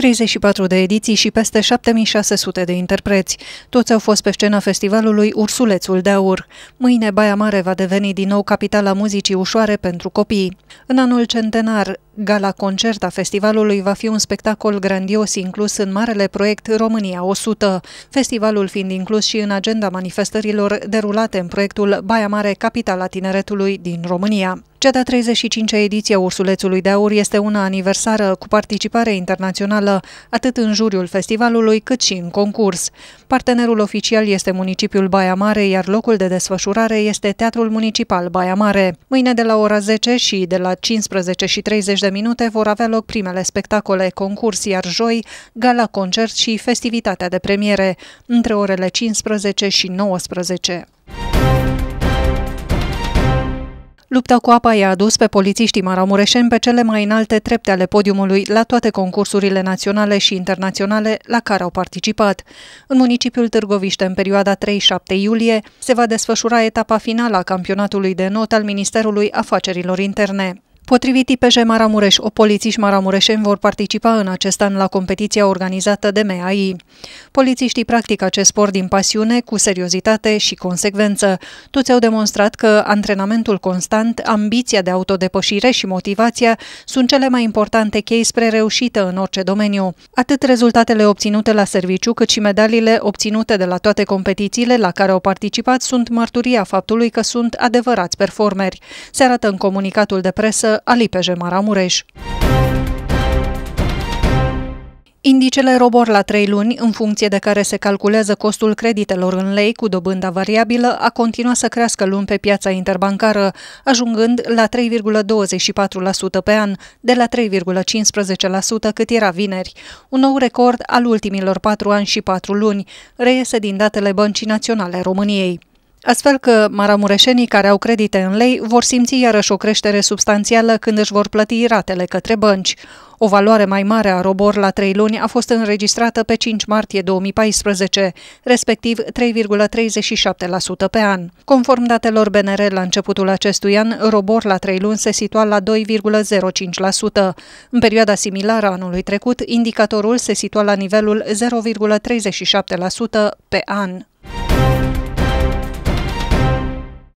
34 de ediții și peste 7600 de interpreți. Toți au fost pe scena festivalului Ursulețul de Aur. Mâine Baia Mare va deveni din nou capitala muzicii ușoare pentru copii. În anul centenar, Gala concert a festivalului va fi un spectacol grandios inclus în marele proiect România 100, festivalul fiind inclus și în agenda manifestărilor derulate în proiectul Baia Mare, capitala tineretului din România. Cea de-a 35-a ediție a Ursulețului de Aur este una aniversară cu participare internațională, atât în juriul festivalului cât și în concurs. Partenerul oficial este municipiul Baia Mare, iar locul de desfășurare este Teatrul Municipal Baia Mare. Mâine de la ora 10 și de la 15 și 30 de minute vor avea loc primele spectacole, concurs, iar joi, gala concert și festivitatea de premiere, între orele 15 și 19. Lupta cu apa i-a adus pe polițiștii maramureșeni pe cele mai înalte trepte ale podiumului la toate concursurile naționale și internaționale la care au participat. În municipiul Târgoviște, în perioada 3-7 iulie, se va desfășura etapa finală a campionatului de not al Ministerului Afacerilor Interne. Potrivit IPJ Maramureș, o polițiști maramureșeni vor participa în acest an la competiția organizată de MAI. Polițiștii practică acest sport din pasiune, cu seriozitate și consecvență. Toți au demonstrat că antrenamentul constant, ambiția de autodepășire și motivația sunt cele mai importante chei spre reușită în orice domeniu. Atât rezultatele obținute la serviciu, cât și medaliile obținute de la toate competițiile la care au participat sunt mărturia faptului că sunt adevărați performeri. Se arată în comunicatul de presă Alipeje Maramureș. Indicele robor la trei luni, în funcție de care se calculează costul creditelor în lei cu dobânda variabilă, a continuat să crească luni pe piața interbancară, ajungând la 3,24% pe an, de la 3,15% cât era vineri, un nou record al ultimilor patru ani și patru luni, reiese din datele Băncii Naționale României astfel că maramureșenii care au credite în lei vor simți iarăși o creștere substanțială când își vor plăti ratele către bănci. O valoare mai mare a robor la trei luni a fost înregistrată pe 5 martie 2014, respectiv 3,37% pe an. Conform datelor BNR, la începutul acestui an, robor la trei luni se situa la 2,05%. În perioada similară anului trecut, indicatorul se situa la nivelul 0,37% pe an.